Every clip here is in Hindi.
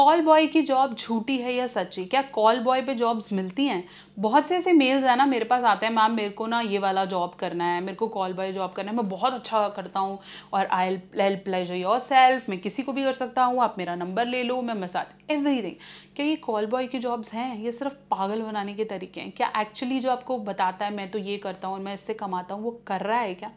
कॉल बॉय की जॉब झूठी है या सच्ची क्या कॉल बॉय पे जॉब्स मिलती हैं बहुत से ऐसे मेल्स हैं ना मेरे पास आते हैं मैम मेरे को ना ये वाला जॉब करना है मेरे को कॉल बॉय जॉब करना है मैं बहुत अच्छा करता हूँ और I help pleasure yourself मैं किसी को भी कर सकता हूँ आप मेरा नंबर ले लो मैं मसाज एवरीथिंग क्या ये कॉल बॉय की जॉब्स हैं ये सिर्फ पागल बनाने के तरीके हैं क्या एक्चुअली जो आपको बताता है मैं तो ये करता हूँ मैं इससे कमाता हूँ वो कर रहा है क्या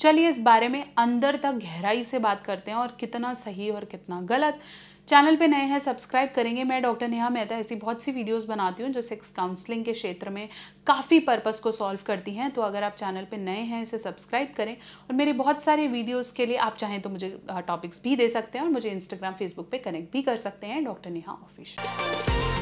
चलिए इस बारे में अंदर तक गहराई से बात करते हैं और कितना सही और कितना गलत चैनल पे नए हैं सब्सक्राइब करेंगे मैं डॉक्टर नेहा मेहता ऐसी बहुत सी वीडियोस बनाती हूँ जो सेक्स काउंसलिंग के क्षेत्र में काफ़ी पर्पस को सॉल्व करती हैं तो अगर आप चैनल पे नए हैं इसे सब्सक्राइब करें और मेरे बहुत सारे वीडियोज़ के लिए आप चाहें तो मुझे टॉपिक्स भी दे सकते हैं और मुझे इंस्टाग्राम फेसबुक पर कनेक्ट भी कर सकते हैं डॉक्टर नेहा ऑफिशियल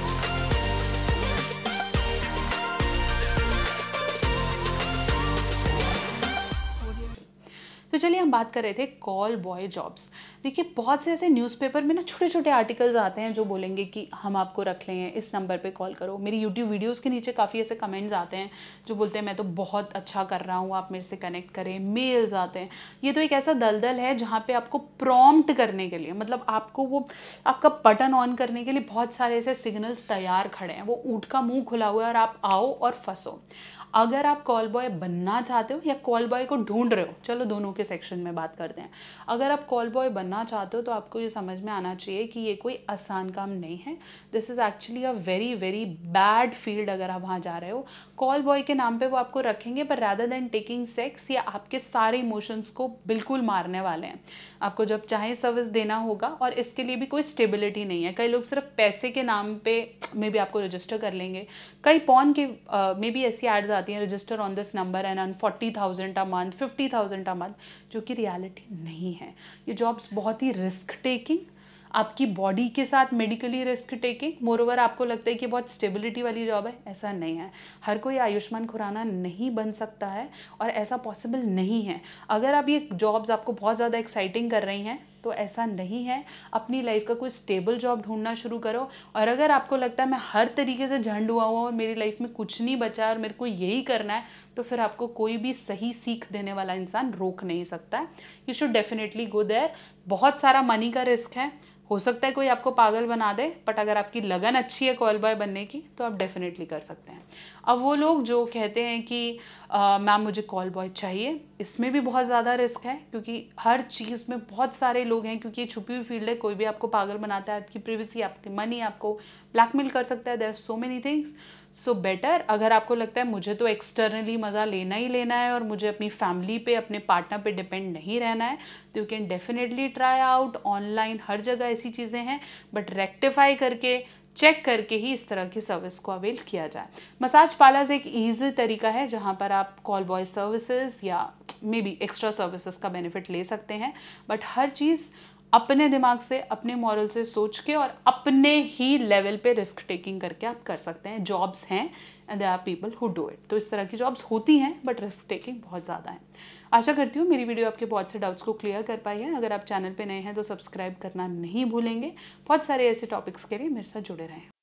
चलिए हम बात कर रहे थे कॉल बॉय जॉब्स देखिए बहुत से ऐसे न्यूज़पेपर में ना छोटे छोटे आर्टिकल्स आते हैं जो बोलेंगे कि हम आपको रख लें इस नंबर पे कॉल करो मेरी यूट्यूब वीडियोस के नीचे काफ़ी ऐसे कमेंट्स आते हैं जो बोलते हैं मैं तो बहुत अच्छा कर रहा हूँ आप मेरे से कनेक्ट करें मेल्स आते हैं ये तो एक ऐसा दलदल है जहाँ पर आपको प्रॉम्प्ट करने के लिए मतलब आपको वो आपका बटन ऑन करने के लिए बहुत सारे ऐसे सिग्नल्स तैयार खड़े हैं वो ऊँट का मुँह खुला हुआ है और आप आओ और फंसो अगर आप कॉल बॉय बनना चाहते हो या कॉल बॉय को ढूंढ रहे हो चलो दोनों के सेक्शन में बात करते हैं अगर आप कॉल बॉय बनना चाहते हो तो आपको ये समझ में आना चाहिए कि ये कोई आसान काम नहीं है this is actually a very very bad field अगर आप वहाँ जा रहे हो कॉल बॉय के नाम पर वो आपको रखेंगे पर रैदर देन टेकिंग सेक्स ये आपके सारे इमोशंस को बिल्कुल मारने वाले हैं आपको जब चाहे सर्विस देना होगा और इसके लिए भी कोई स्टेबिलिटी नहीं है कई लोग सिर्फ पैसे के नाम पे मे भी आपको रजिस्टर कर लेंगे कई पॉन के मे बी ऐसी एड्स जाती हैं register on this number and earn forty thousand a month fifty thousand a month जो कि रियलिटी नहीं है ये जॉब्स बहुत ही रिस्क टेकिंग आपकी बॉडी के साथ medically risk taking moreover आपको लगता है कि बहुत स्टेबिलिटी वाली जॉब है ऐसा नहीं है हर कोई आयुष्मान खुराना नहीं बन सकता है और ऐसा पॉसिबल नहीं है अगर आप ये जॉब्स आपको बहुत ज़्यादा एक्साइटिंग कर रही हैं तो ऐसा नहीं है अपनी लाइफ का कोई स्टेबल जॉब ढूंढना शुरू करो और अगर आपको लगता है मैं हर तरीके से झंड हुआ हूँ और मेरी लाइफ में कुछ नहीं बचा और मेरे को यही करना है तो फिर आपको कोई भी सही सीख देने वाला इंसान रोक नहीं सकता है you should definitely go there बहुत सारा मनी का रिस्क है हो सकता है कोई आपको पागल बना दे बट अगर आपकी लगन अच्छी है कॉल बॉय बनने की तो आप डेफिनेटली कर सकते हैं अब वो लोग जो कहते हैं कि मैम मुझे कॉल बॉय चाहिए इसमें भी बहुत ज़्यादा रिस्क है क्योंकि हर चीज़ में बहुत सारे लोग हैं क्योंकि ये छुपी हुई फील्ड है कोई भी आपको पागल बनाता है आपकी प्रिवेसी आपकी मनी आपको ब्लैकमेल कर सकता है there so many things so so better अगर आपको लगता है मुझे तो एक्सटर्नली मज़ा लेना ही लेना है और मुझे अपनी फैमिली पे अपने पार्टनर पे डिपेंड नहीं रहना है तो you can definitely try out online हर जगह ऐसी चीज़ें हैं बट रेक्टिफाई करके चेक करके ही इस तरह की सर्विस को अवेल किया जाए मसाज पार्लर्स एक ईजी तरीका है जहाँ पर आप कॉल बॉय सर्विसेज या मे बी एक्स्ट्रा सर्विसेज का बेनिफिट ले सकते हैं बट हर चीज़ अपने दिमाग से अपने मॉरल से सोच के और अपने ही लेवल पे रिस्क टेकिंग करके आप कर सकते हैं जॉब्स हैं and they are people who do it तो इस तरह की जॉब्स होती हैं बट रिस्क टेकिंग बहुत ज़्यादा है आशा करती हूँ मेरी वीडियो आपके बहुत से डाउट्स को क्लियर कर पाई है अगर आप चैनल पर नए हैं तो सब्सक्राइब करना नहीं भूलेंगे बहुत सारे ऐसे टॉपिक्स के लिए मेरे साथ जुड़े रहें